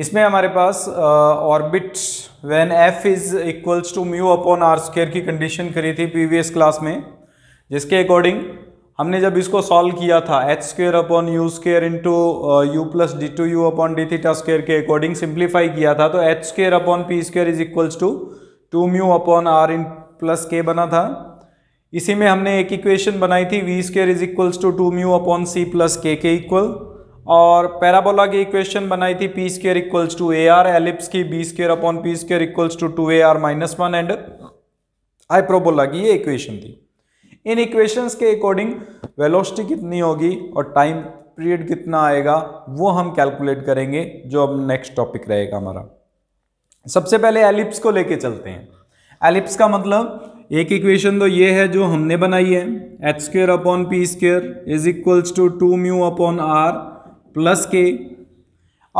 इसमें हमारे पास orbit when f is equals to mu upon r square की कंडीशन करी थी प्रीवियस क्लास में जिसके अकॉर्डिंग हमने जब इसको सॉल्व किया था h square upon u square into u plus d two u upon d theta square के अकॉर्डिंग सिंप्लीफाई किया था तो h square upon p square is equals to two mu upon r in plus k बना था इसी में हमने एक इक्वेशन बनाई थी v square is equals to two mu upon c plus k के इक्वल और पैराबोला की इक्वेशन बनाई थी p square equals to a r ellipse की b square upon p square equals to two a r minus one and hyperbola की ये equation थी इन इक्वेशंस के अकॉर्डिंग वेलोसिटी कितनी होगी और टाइम पीरियड कितना आएगा वो हम कैलकुलेट करेंगे जो अब नेक्स्ट टॉपिक रहेगा हमारा सबसे पहले एलिप्स को लेके चलते हैं एलिप्स का मतलब एक इक्वेशन तो ये है जो हमने बनाई है h square upon p square is equals to two mu upon r plus k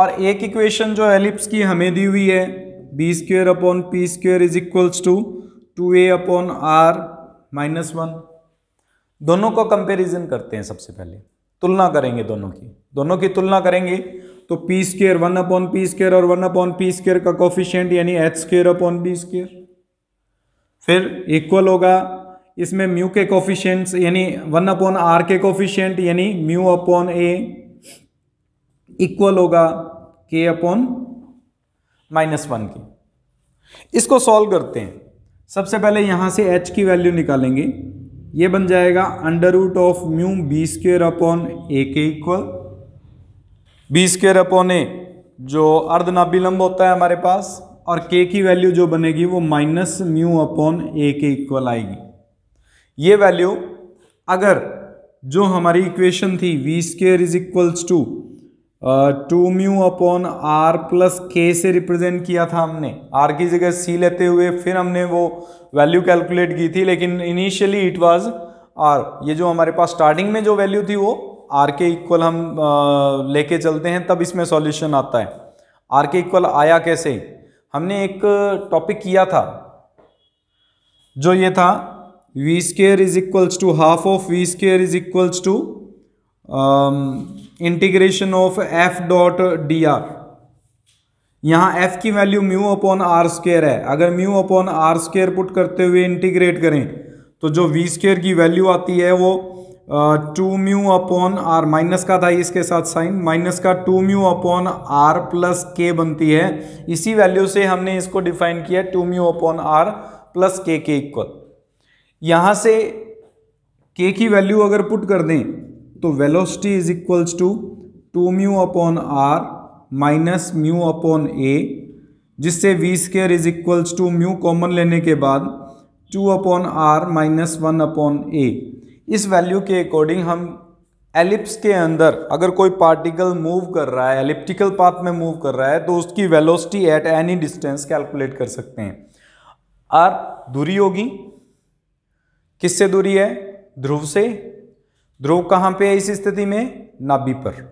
और एक इक्वेशन जो एलिप्स की हमें दी हुई है b square upon p square is equals to two a upon r minus one दोनों को कंपेरिजन करते हैं सबसे पहले तुलना करेंगे दोनों की दोनों की तुलना करेंगे तो p square one upon p square और वन अपॉन पी स्क्र का कॉफिशियंट यानी h square upon b square फिर इक्वल होगा इसमें म्यू के कॉफिशियंट्स यानी वन अपॉन आर के कॉफिशियंट यानी म्यू अपॉन ए इक्वल होगा के अपॉन माइनस वन की इसको सॉल्व करते हैं सबसे पहले यहाँ से एच की वैल्यू निकालेंगे ये बन जाएगा under root of mu b square upon a के equal b square upon a जो अर्धनाभिलंब होता है हमारे पास और के की वैल्यू जो बनेगी वो माइनस म्यू अपॉन ए के इक्वल आएगी ये वैल्यू अगर जो हमारी इक्वेशन थी v square is equals to two mu upon r plus k से रिप्रेजेंट किया था हमने आर की जगह सी लेते हुए फिर हमने वो वैल्यू कैलकुलेट की थी लेकिन इनिशियली इट वाज आर ये जो हमारे पास स्टार्टिंग में जो वैल्यू थी वो आर के इक्वल हम लेके चलते हैं तब इसमें सॉल्यूशन आता है आर के इक्वल आया कैसे हमने एक टॉपिक किया था जो ये था v square is equals to half of v square is equals to integration of f dot d r यहाँ एफ की value mu upon r square है अगर mu upon r square put करते हुए इंटीग्रेट करें तो जो वी स्केयर की वैल्यू आती है वो two mu upon r minus का था इसके साथ साइन माइनस का two mu upon r plus k बनती है इसी वैल्यू से हमने इसको डिफाइन किया two mu upon r plus k के इक्वल यहाँ से के की वैल्यू अगर पुट कर दें तो velocity is equals to two mu upon r minus mu upon a जिससे v square is equals to mu common लेने के बाद two upon r minus one upon a इस वैल्यू के अकॉर्डिंग हम एलिप्स के अंदर अगर कोई पार्टिकल मूव कर रहा है एलिप्टिकल पाथ में मूव कर रहा है तो उसकी velocity at any distance calculate कर सकते हैं आर दूरी होगी किससे दूरी है ध्रुव से ध्रुव कहाँ पे है इस स्थिति में नाभि पर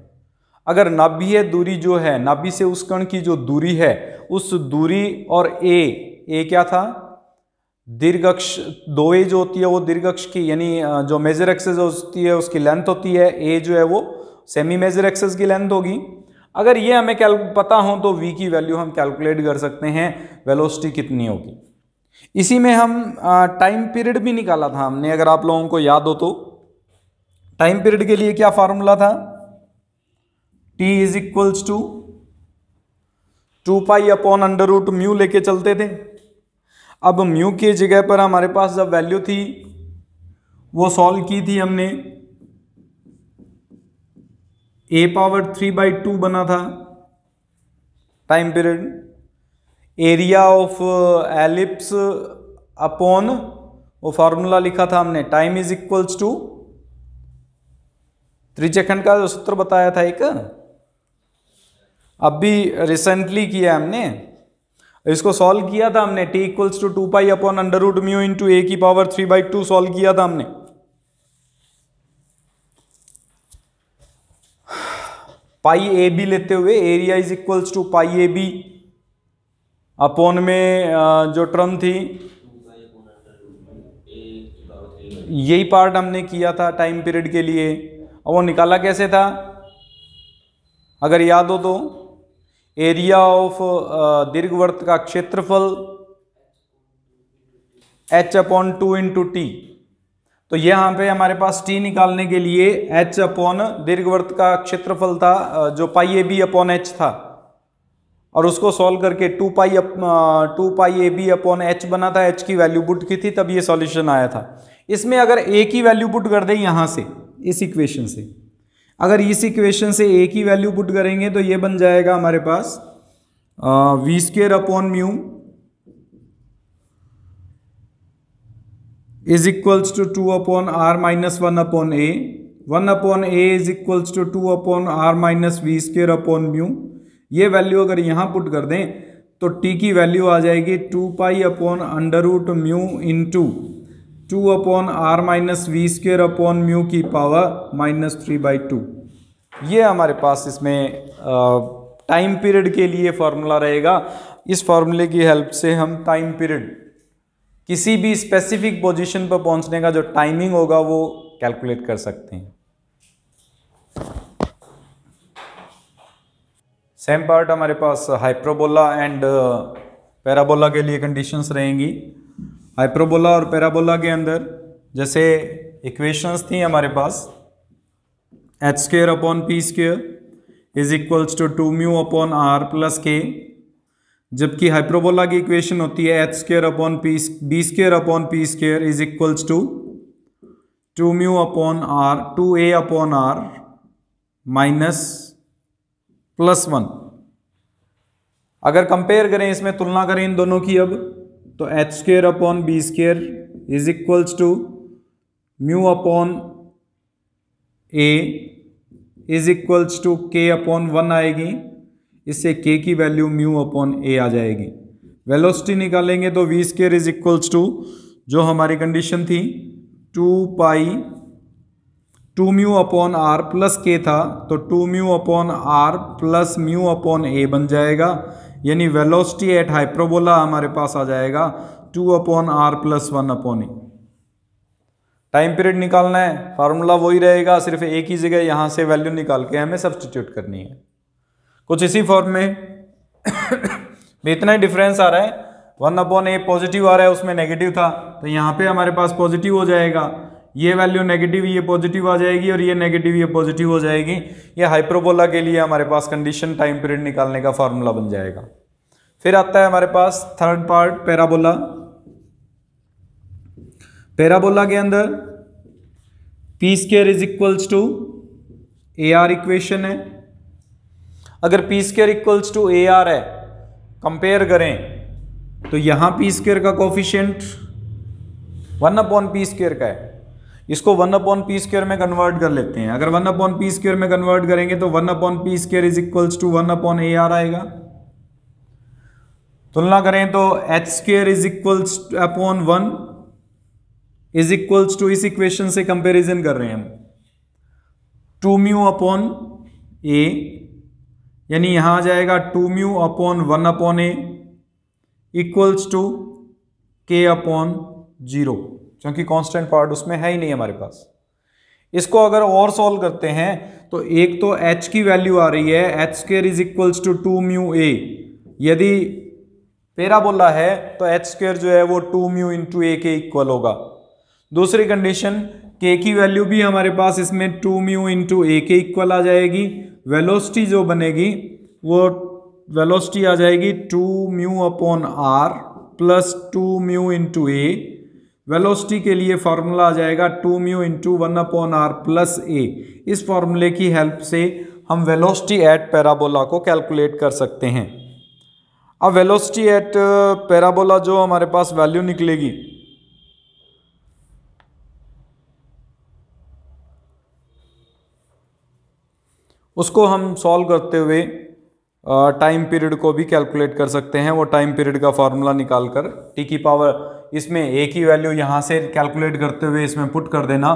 अगर नाभीय दूरी जो है नाभि से उस कण की जो दूरी है उस दूरी और ए ए क्या था दीर्घक्ष दो ए जो होती है वो दीर्घक्ष की यानी जो मेजर एक्सेस होती है उसकी लेंथ होती है ए जो है वो सेमी मेजर एक्सेस की लेंथ होगी अगर ये हमें कैल पता हो तो वी की वैल्यू हम कैलकुलेट कर सकते हैं वेलोसिटी कितनी होगी इसी में हम टाइम पीरियड भी निकाला था हमने अगर आप लोगों को याद हो तो टाइम पीरियड के लिए क्या फार्मूला था t is equals to two pi upon under root mu लेके चलते थे अब म्यू की जगह पर हमारे पास जब वैल्यू थी वो सॉल्व की थी हमने a power three by two बना था time period area of ellipse upon वो फार्मूला लिखा था हमने टाइम इज इक्वल्स टू त्रिज्य का जो सूत्र बताया था एक अब भी रिसेंटली किया हमने इसको सॉल्व किया था हमने t equals to two pi upon under root mu into a की power three by two solve किया था हमने पाई ए बी लेते हुए area is equals to pi a b upon में जो टर्म थी यही पार्ट हमने किया था टाइम पीरियड के लिए अब वो निकाला कैसे था अगर याद हो तो एरिया ऑफ uh, दीर्घवर्त का क्षेत्रफल h upon two into t तो यहाँ पे हमारे पास टी निकालने के लिए एच अपॉन दीर्घवर्त का क्षेत्रफल था uh, जो pi a b upon h था और उसको सॉल्व करके two pi up to pi a b upon h बना था एच की वैल्यू बुट की थी तब ये सॉल्यूशन आया था इसमें अगर ए की वैल्यू बुट कर दें यहां से इस इक्वेशन से अगर इस इक्वेशन से ए की वैल्यू पुट करेंगे तो ये बन जाएगा हमारे पास v square upon mu is equals to two upon r minus one upon a one upon a is equals to two upon r minus v square upon mu ये वैल्यू अगर यहां पुट कर दें तो टी की value आ जाएगी two pi upon under root mu into two upon r minus v square upon mu की power minus three by two ये हमारे पास इसमें टाइम पीरियड के लिए फॉर्मूला रहेगा इस फॉर्मूले की हेल्प से हम टाइम पीरियड किसी भी स्पेसिफिक पोजीशन पर पहुंचने का जो टाइमिंग होगा वो कैलकुलेट कर सकते हैं सेम पार्ट हमारे पास हाइप्रोबोला एंड पैराबोला के लिए कंडीशंस रहेंगी हाइप्रोबोला और पैराबोला के अंदर जैसे इक्वेशंस थी हमारे पास h square upon p square is equals to two mu upon r plus k जबकि हाइप्रोबोला की इक्वेशन होती है h square upon p b square upon p square is equals to two mu upon r two a upon r minus plus one अगर compare करें इसमें तुलना करें इन दोनों की अब तो h square upon b square is equals to mu upon a is equals to k upon one आएगी इससे के की वैल्यू म्यू अपॉन ए आ जाएगी वेलोसिटी निकालेंगे तो v square is equals to जो हमारी कंडीशन थी two pi two mu upon r plus k था तो two mu upon r plus mu upon a बन जाएगा यानी वेलोसिटी एट हाइप्रोबोला हमारे पास आ जाएगा two upon r plus one upon e time period निकालना है फार्मूला वही रहेगा सिर्फ एक ही जगह यहां से वैल्यू निकाल के हमें सब्सटीट्यूट करनी है कुछ इसी फॉर्म में इतना ही डिफरेंस आ रहा है वन अपॉन ए पॉजिटिव आ रहा है उसमें नेगेटिव था तो यहाँ पे हमारे पास पॉजिटिव हो जाएगा ये वैल्यू नेगेटिव ये पॉजिटिव आ जाएगी और ये नेगेटिव ये पॉजिटिव हो जाएगी ये हाइप्रोबोला के लिए हमारे पास कंडीशन टाइम पीरियड निकालने का फार्मूला बन जाएगा फिर आता है हमारे पास थर्ड पार्ट पैराबोला पैराबोला के अंदर p square is equals to a r equation है अगर p square equals to a r है कंपेयर करें तो यहां पी स्केयर का coefficient one upon p square का है इसको वन अपॉन पी स्क्र में कन्वर्ट कर लेते हैं अगर वन अपॉन पी स्क्र में कन्वर्ट करेंगे तो one upon p square is equals to one upon A r आएगा तुलना करें तो h square is equals upon one is equals to इस इक्वेशन से कंपेरिजन कर रहे हैं हम टू म्यू अपॉन ए यानी यहां आ जाएगा two mu upon one upon a equals to k upon zero क्योंकि कांस्टेंट पार्ट उसमें है ही नहीं हमारे पास इसको अगर और सॉल्व करते हैं तो एक तो h की वैल्यू आ रही है h square is equals to two mu a यदि पेराबोला है तो एच स्केयर जो है वो टू म्यू इंटू ए के इक्वल होगा दूसरी कंडीशन के की वैल्यू भी हमारे पास इसमें टू म्यू इंटू ए के इक्वल आ जाएगी वेलोसिटी जो बनेगी वो वेलोसिटी आ जाएगी two mu upon r plus two mu into a velocity के लिए फार्मूला आ जाएगा two mu into one upon r plus a इस फॉर्मूले की हेल्प से हम वेलोसिटी एट पैराबोला को कैलकुलेट कर सकते हैं अब वेलोसिटी एट पैराबोला जो हमारे पास वैल्यू निकलेगी उसको हम सॉल्व करते हुए टाइम पीरियड को भी कैलकुलेट कर सकते हैं वो टाइम पीरियड का फार्मूला निकाल कर टी की पावर इसमें ए की वैल्यू यहाँ से कैलकुलेट करते हुए इसमें पुट कर देना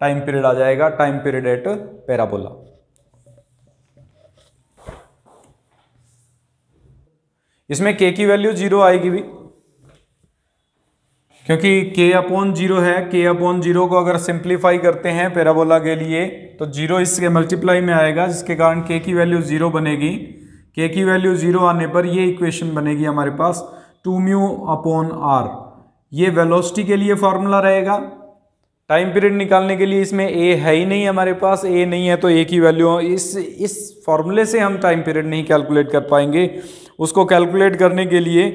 टाइम पीरियड आ जाएगा टाइम पीरियड एट पैराबोला इसमें के की वैल्यू जीरो आएगी भी क्योंकि के अपॉन जीरो है के अपॉन जीरो को अगर सिंप्लीफाई करते हैं पैराबोला के लिए तो जीरो इसके मल्टीप्लाई में आएगा जिसके कारण के की वैल्यू जीरो बनेगी के की वैल्यू जीरो आने पर ये इक्वेशन बनेगी हमारे पास टू म्यू अपॉन आर ये वेलोसिटी के लिए फॉर्मूला रहेगा टाइम पीरियड निकालने के लिए इसमें ए है ही नहीं हमारे पास ए नहीं है तो ए की वैल्यू इस इस फॉर्मूले से हम टाइम पीरियड नहीं कैलकुलेट कर पाएंगे उसको कैलकुलेट करने के लिए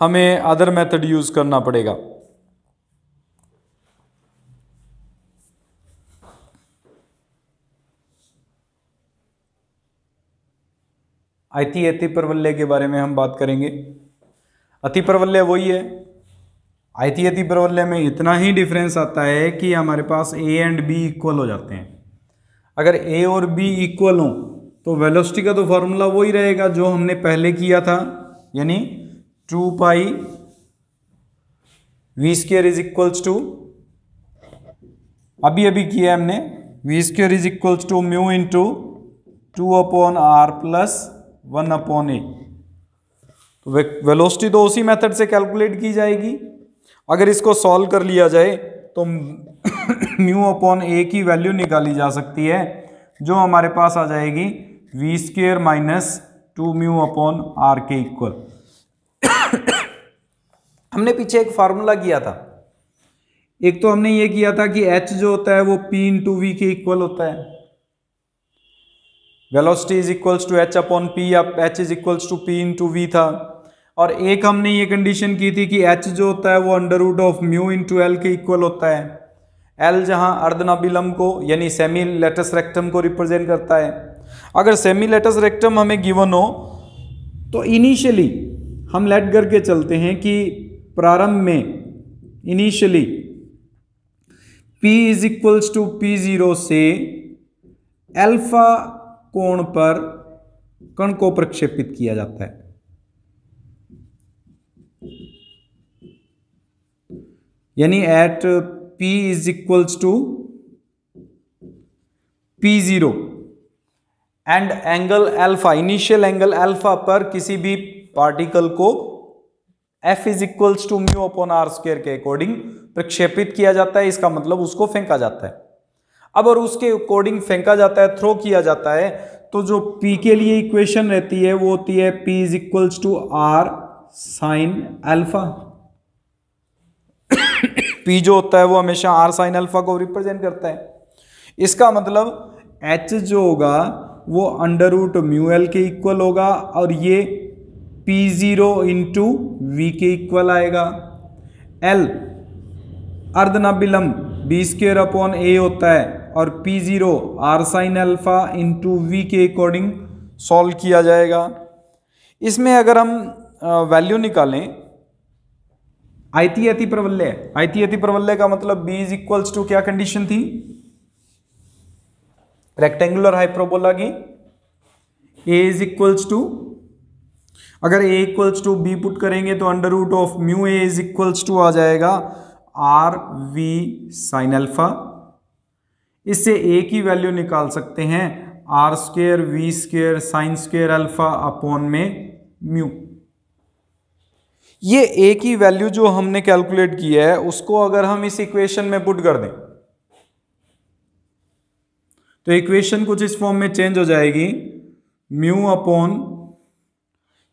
हमें अदर मेथड यूज़ करना पड़ेगा अति अति प्रवल्य के बारे में हम बात करेंगे अति प्रवल्य वही है आयतीयती प्रवल्य में इतना ही डिफरेंस आता है कि हमारे पास ए एंड बी इक्वल हो जाते हैं अगर ए और बी इक्वल हों तो वेलोसिटी का तो फार्मूला वही रहेगा जो हमने पहले किया था यानी two pi v square is equals to अभी अभी किया हमने v square is equals to mu into two upon r plus one upon a तो वेलोसिटी तो उसी मेथड से कैलकुलेट की जाएगी अगर इसको सॉल्व कर लिया जाए तो म्यू अपॉन ए की वैल्यू निकाली जा सकती है जो हमारे पास आ जाएगी v square minus two mu upon r के इक्वल हमने पीछे एक फार्मूला किया था एक तो हमने ये किया था कि एच जो होता है वो पी इन टू वी के इक्वल होता है velocity is equals to h upon p या h is equals to p into v था और एक हमने ये कंडीशन की थी कि एच जो होता है वो under root of mu two l के इक्वल होता है एल जहाँ अर्धनाबिलम को यानी सेमी लेटस रेक्टम को रिप्रेजेंट करता है अगर सेमी लेटस रेक्टम हमें गिवन हो तो इनिशियली हम लेट करके चलते हैं कि प्रारंभ में initially P is equals to p zero से अल्फा कोण पर कण को प्रक्षेपित किया जाता है यानी at p is equals to p zero and angle alpha initial angle alpha पर किसी भी पार्टिकल को f is equals to mu upon r square के अकॉर्डिंग प्रक्षेपित किया जाता है इसका मतलब उसको फेंका जाता है अब और उसके अकॉर्डिंग फेंका जाता है थ्रो किया जाता है तो जो p के लिए इक्वेशन रहती है वो होती है p is equals to r sine alpha p जो होता है वो हमेशा आर साइन अल्फा को रिप्रेजेंट करता है इसका मतलब एच जो होगा वो अंडर रूट म्यू एल के इक्वल होगा और ये पी ज़ीरो इंटू वी के इक्वल आएगा एल अर्धनबिलम बी स्केयर अपॉन ए होता है और p zero r sine alpha into v के अकॉर्डिंग सॉल्व किया जाएगा इसमें अगर हम वैल्यू निकालें आयती अति प्रवल्य आयती अति प्रवल्य का मतलब बी इज इक्वल्स टू क्या कंडीशन थी रेक्टेंगुलर हाइप्रोबोला की ए इज इक्वल्स टू अगर a equals to b put करेंगे तो under root of mu a is equals to आ जाएगा आर वी साइन अल्फा इससे ए की वैल्यू निकाल सकते हैं r square v square sine square alpha upon में म्यू ये ए की वैल्यू जो हमने कैलकुलेट की है उसको अगर हम इस इक्वेशन में पुट कर दें तो इक्वेशन कुछ इस फॉर्म में चेंज हो जाएगी म्यू अपॉन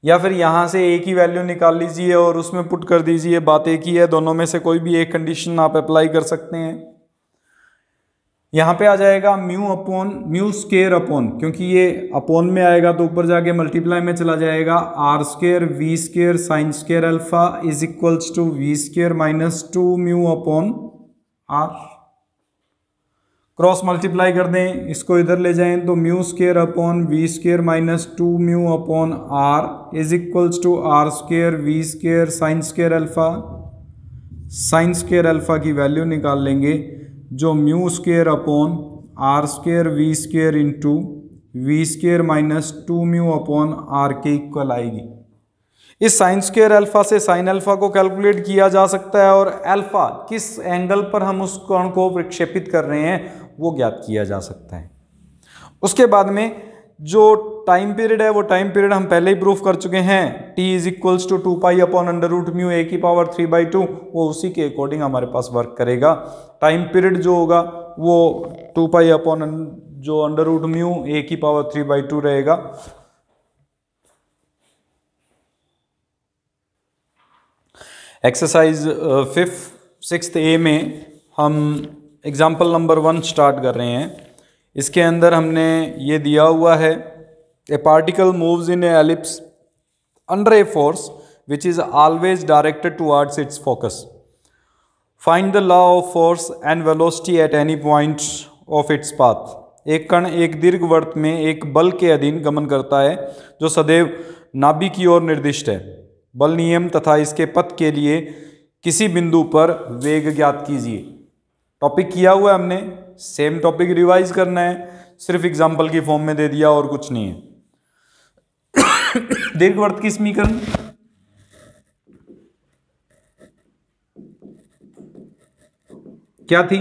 या फिर यहां से ए की वैल्यू निकाल लीजिए और उसमें पुट कर दीजिए बात एक ही है दोनों में से कोई भी एक कंडीशन आप अप्लाई कर सकते हैं यहाँ पे आ जाएगा mu upon mu square upon क्योंकि ये अपॉन में आएगा तो ऊपर जाके मल्टीप्लाई में चला जाएगा r square v square sine square alpha is equals to v square minus two mu upon r cross multiply कर दें इसको इधर ले जाएं तो mu square upon v square minus two mu upon r is equals to r square v square sine square alpha sine square alpha की value निकाल लेंगे जो mu square upon r square v square into v square minus two mu upon r के equal आएगी इस sine square alpha से sine alpha को calculate किया जा सकता है और एल्फा किस एंगल पर हम उस कोण को प्रक्षेपित कर रहे हैं वो ज्ञात किया जा सकता है उसके बाद में जो टाइम पीरियड है वो टाइम पीरियड हम पहले ही प्रूफ कर चुके हैं t is equals to two pi upon under root mu a की पावर थ्री बाई टू वो उसी के अकॉर्डिंग हमारे पास वर्क करेगा टाइम पीरियड जो होगा वो टू पाई अपॉन जो अंडर रूट म्यू ए की पावर थ्री बाई टू रहेगा एक्सरसाइज फिफ्थ सिक्स ए में हम एग्जाम्पल नंबर वन स्टार्ट कर रहे हैं इसके अंदर हमने ये दिया हुआ है a particle moves in a ellipse under a force which is always directed towards its focus find the law of force and velocity at any point of its path एक कण एक दीर्घ वर्त में एक बल के अधीन गमन करता है जो सदैव नाभि की ओर निर्दिष्ट है बल नियम तथा इसके पथ के लिए किसी बिंदु पर वेग ज्ञात कीजिए टॉपिक किया हुआ है हमने सेम टॉपिक रिवाइज करना है सिर्फ एग्जाम्पल की फॉर्म में दे दिया और कुछ नहीं है दीर्घवर्त की समीकरण क्या थी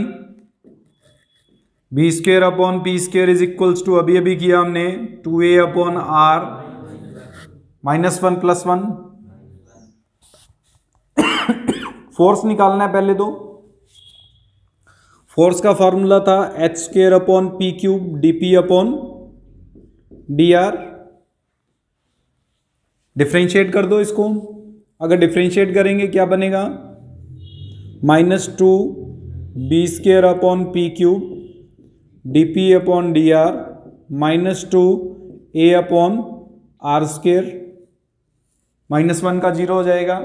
b square upon p square is equals to अभी अभी किया हमने two a upon r minus one plus one force निकालना है पहले तो फोर्स का फार्मूला था h square upon p cube d p upon d r differentiate कर दो इसको अगर डिफ्रेंशिएट करेंगे क्या बनेगा minus two b square upon p cube d p upon d r minus two a upon r square minus one का zero हो जाएगा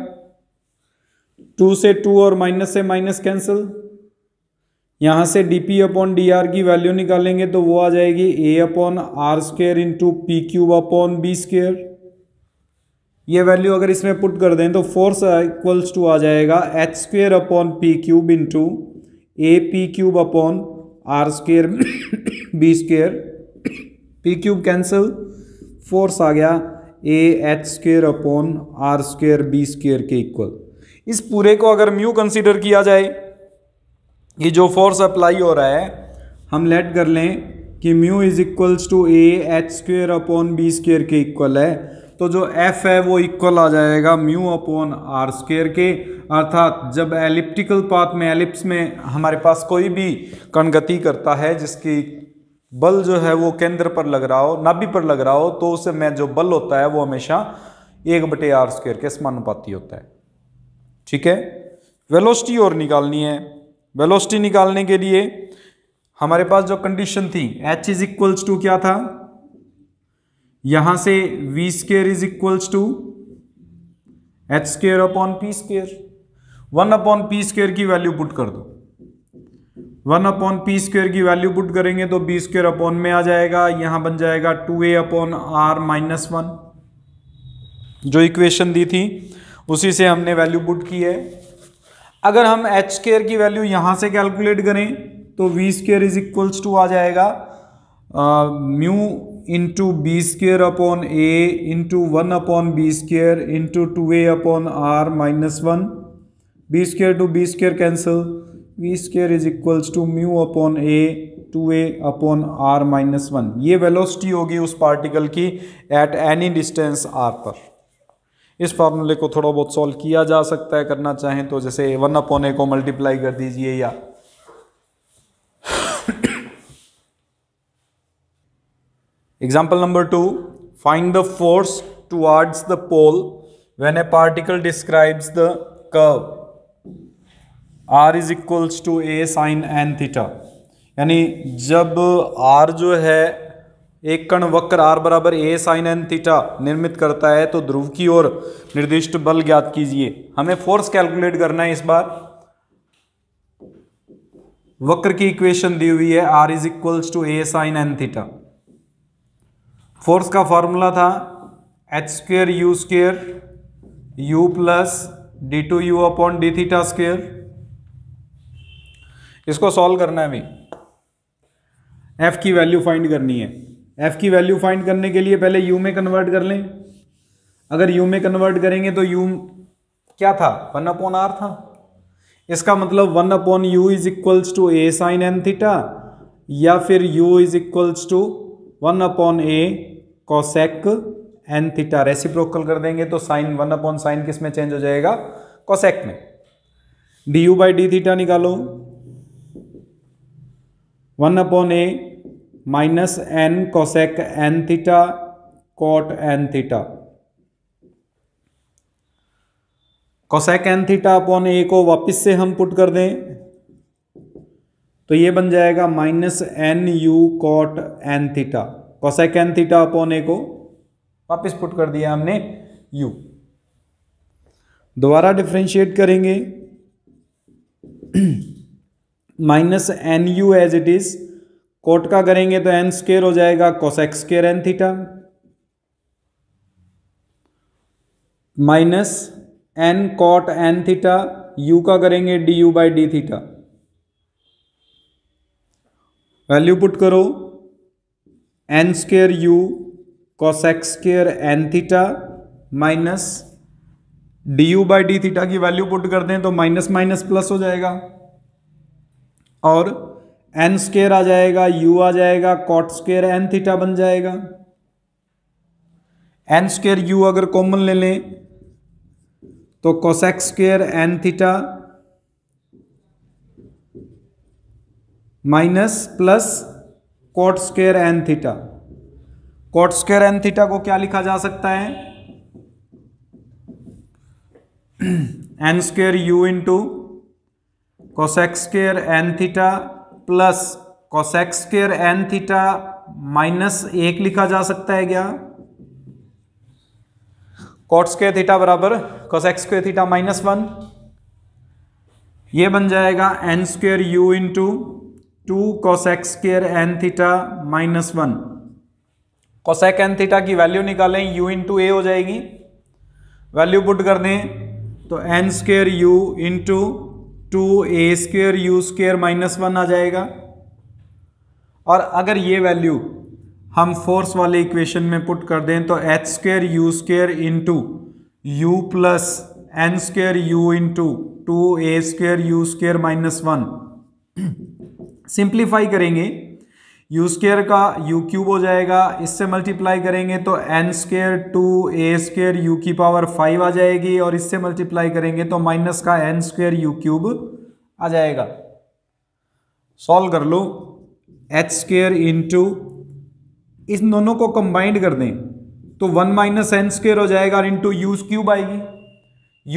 टू से टू और माइनस से माइनस कैंसिल यहाँ से d p upon d r की value निकालेंगे तो वो आ जाएगी a upon r square into p cube upon b square ये वैल्यू अगर इसमें पुट कर दें तो फोर्स इक्वल्स टू आ जाएगा h square upon p cube into a p cube upon r square b square p cube cancel force आ गया a h square upon r square b square के इक्वल इस पूरे को अगर म्यू कंसिडर किया जाए ये जो फोर्स अप्लाई हो रहा है हम लेट कर लें कि mu is equals to a h square upon b square के इक्वल है तो जो एफ है वो इक्वल आ जाएगा म्यू अपॉन आर स्क्वेयर के अर्थात जब एलिप्टिकल पाथ में एलिप्स में हमारे पास कोई भी कण गति करता है जिसकी बल जो है वो केंद्र पर लग रहा हो नाभि पर लग रहा हो तो उस मैं जो बल होता है वो हमेशा एक बटे आर स्क्वेयर के समानुपाती होता है ठीक है वेलोसिटी और निकालनी है वेलोसिटी निकालने के लिए हमारे पास जो कंडीशन थी एच इज इक्वल्स टू क्या था यहां से v square is equals to h square upon p square one upon p square की वैल्यू पुट कर दो वन अपॉन पी स्केयर की वैल्यू पुट करेंगे तो बी स्केयर अपॉन में आ जाएगा यहां बन जाएगा two a upon r minus one जो इक्वेशन दी थी उसी से हमने वैल्यू पुट की है अगर हम एच स्केयर की वैल्यू यहाँ से कैलकुलेट करें तो v square is equals to आ जाएगा mu into b square upon a into one upon b square into two a upon r minus one b square two b square cancel v square is equals to mu upon a two a upon r minus one ये velocity होगी उस particle की eight any distance are पर इस फार्मूले को थोड़ा बहुत सॉल्व किया जा सकता है करना चाहें तो जैसे वन अपॉन ए को मल्टीप्लाई कर दीजिए या example number two find the force towards the pole when a particle describes the curve r is equals to a sine n theta यानी जब आर जो है एक कण वक्र आर बराबर ए साइन एन थीटा निर्मित करता है तो ध्रुव की ओर निर्दिष्ट बल ज्ञात कीजिए हमें फोर्स कैलकुलेट करना है इस बार वक्र की इक्वेशन दी हुई है r is equals to a sine n theta force का फॉर्मूला था h square u square u plus d two u upon d theta square इसको सॉल्व करना है अभी एफ की वैल्यू फाइंड करनी है एफ की वैल्यू फाइंड करने के लिए पहले यू में कन्वर्ट कर लें अगर यू में कन्वर्ट करेंगे तो यू क्या था वन अपॉन आर था इसका मतलब one upon u is equals to a sine n theta या फिर u is equals to one upon a cosec n theta reciprocal कर देंगे तो साइन वन अपॉन साइन किस में चेंज हो जाएगा कॉसेक में d u by d theta निकालो one upon a minus n cosec n theta cot n theta cosec n theta upon a को वापस से हम पुट कर दें तो ये बन जाएगा minus n u cot n theta cosec n theta upon a को वापस पुट कर दिया हमने u दोबारा डिफ्रेंशिएट करेंगे minus n u as it is cot का करेंगे तो एन स्केयर हो जाएगा x square n theta minus n cot n theta u का करेंगे d u by d theta value put करो n square u x square n theta minus d u by d theta की value put कर दें तो minus minus plus हो जाएगा और एन स्केयर आ जाएगा यू आ जाएगा कॉट स्केयर एन थीटा बन जाएगा एन स्केयर यू अगर कॉमन ले लें तो cosec square n theta minus plus cot square n theta cot square n theta को क्या लिखा जा सकता है n square u into cosec square n theta plus cosec square n theta minus एक लिखा जा सकता है क्या कॉट स्क्र थीटा बराबर cosec square theta minus one ये बन जाएगा n square u into to cos x square n theta minus one cosec n theta की वैल्यू निकालें यू इन टू ए हो जाएगी वैल्यू पुट कर दें तो n square u into two a square u square minus one आ जाएगा और अगर ये वैल्यू हम फोर्स वाले इक्वेशन में पुट कर दें तो h square u square into u plus n square u into two a square u square minus one simplify करेंगे यू स्केयर का यू क्यूब हो जाएगा इससे मल्टीप्लाई करेंगे तो n square two a square u की पावर फाइव आ जाएगी और इससे मल्टीप्लाई करेंगे तो माइनस का एन स्क्वेयर यू क्यूब आ जाएगा सॉल्व कर लो एच स्केयर इंटू इन दोनों को कंबाइंड कर दें तो वन माइनस एन स्केयर हो जाएगा और इंटू यू क्यूब आएगी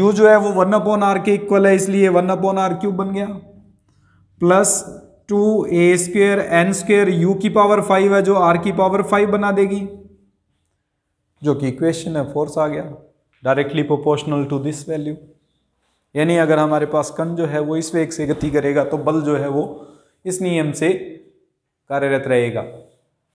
यू जो है वो वन अपॉन आर के इक्वल है इसलिए वन अपॉन आर क्यूब बन गया plus two a square n square u की पावर फाइव है जो आर की पावर फाइव बना देगी जो कि इक्वेशन है फोर्स आ गया directly proportional to this value यानी अगर हमारे पास कण जो है वो इस वेग से गति करेगा तो बल जो है वो इस नियम से कार्यरत रहेगा